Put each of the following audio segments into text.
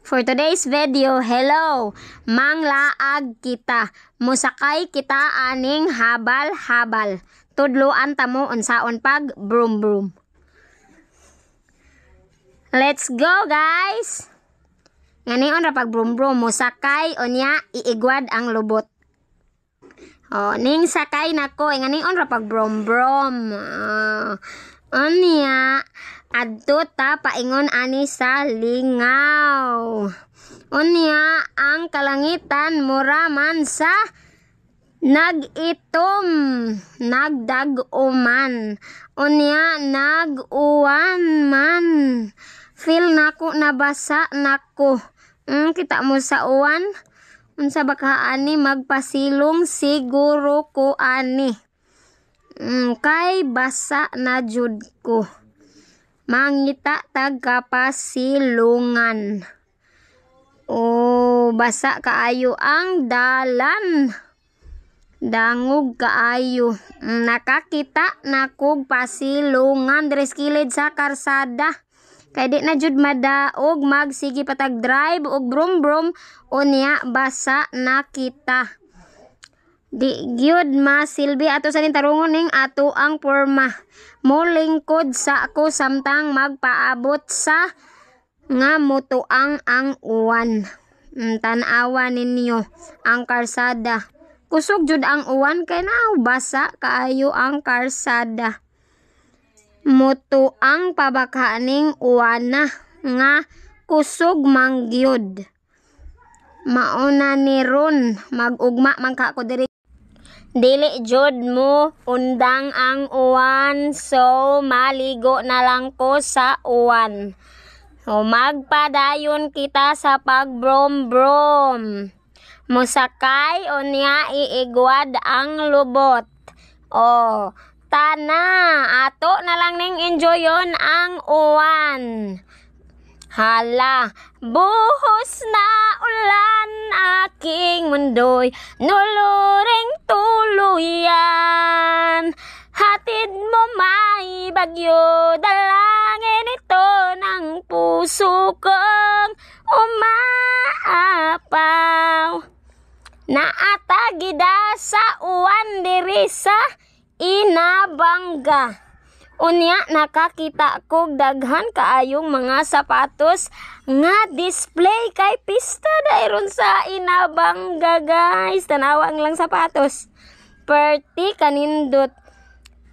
For today's video, hello! Manglaag kita. Musakay kita aning habal-habal. Tudloan tamo unsaon pag broom broom. Let's go guys! Ngayon ra pag broom broom. Musakay unya iigwad ang lubot. Oh, ning sakay nako. Ngayon ra pag broom broom. Uh, unya adto ta paingon ani sa lingaw unya ang kalangitan mura man sa nagitom nagdaguman unya nag-uwan man feel nako nabasa nako mm, kita mo sa uwan unsa baka ani magpasilong siguro ko ani mm, kay basa na jud ko mangita tag kapasilungan o basa kaayo ang dalan dangog kaayo nakakita na kog pasilungan dres kilid sa karsada kay di na jud madaog magsige patag drive og brum brum o niya basa nakita Di gyud silbi ato sa nintarungon ning ato ang porma. Molingkod sa ako samtang magpaabot sa nga mutuang ang uwan. Mm, tanawa ninyo ang karsada. Kusog jud ang uwan kay naw basa kaayo ang karsada. Mutuang pabakaning uwana nga kusog mangyod. Mauna ni Ron, magugma man ka ko diri Dili jud mo undang ang uwan so maligo na lang ko sa uwan. O magpadayon kita sa pagbrom-brom. Musakay o niya iigwad ang lubot. O tana, ato na lang ning enjoy ang uwan. Hala, buhos na ulan aking mundoy, nuluring Naata gida sa uwan diri sa Inabangga. Unya nakakita ko daghan kaayong mga sapatos nga display kay pista dayron sa Inabangga guys. Tanawa ang lang sapatos. Perti kanindot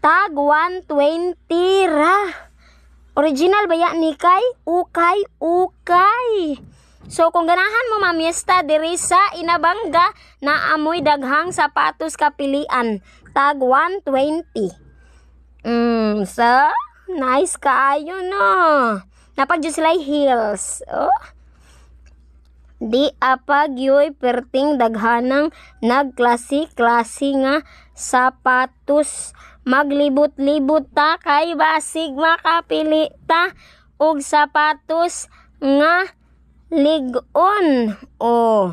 tag 120 ra. Original ba ya ni kay? Ukay, ukay. So kung ganahan mo mamista diri sa Inabanga na amoy daghang sapatos kapilian tag 120. Mm, so nice kaayo no. Napag Juslay heels. Oh. Di apag yoy perting daghanang nagklase-klase nga sapatos maglibot-libot ta kay basig makapili ta og sapatos nga ligon o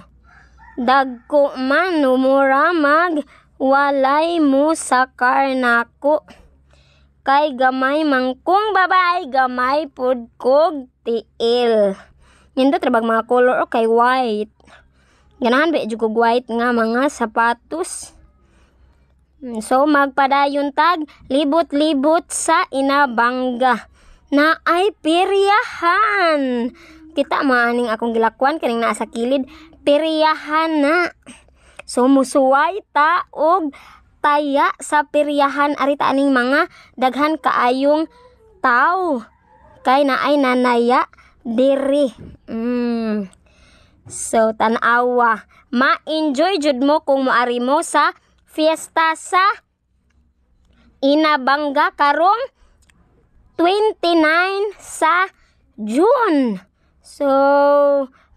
dagko man umura mag walay mo sa karnako kay gamay mangkong babae gamay pud kog tiil nindo trabag mga color kay white ganahan ba jugo kog white nga mga sapatos hmm, So magpadayon tag libot-libot sa inabangga na ay piryahan kita maaning akong gilakuan kaning naa sa kilid piryahan na sumusuway ta og taya sa piryahan arita aning mga daghan kaayong tao kay naay nanaya diri mm. so tanawa ma-enjoy jud mo kung moari mo sa fiesta sa Inabangga karong 29 sa June. So,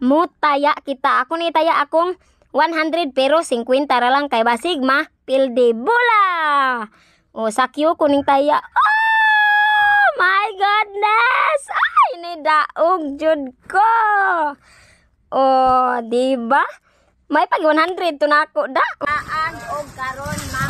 mo taya kita. Ako ni taya akong 100 pero 50 ra lang kay basig ma pilde bola. O sakyo kuning taya. Oh my goodness. Ay ni daog jud ko. O, di ba? May pag 100 to nako da. Aan og karon ma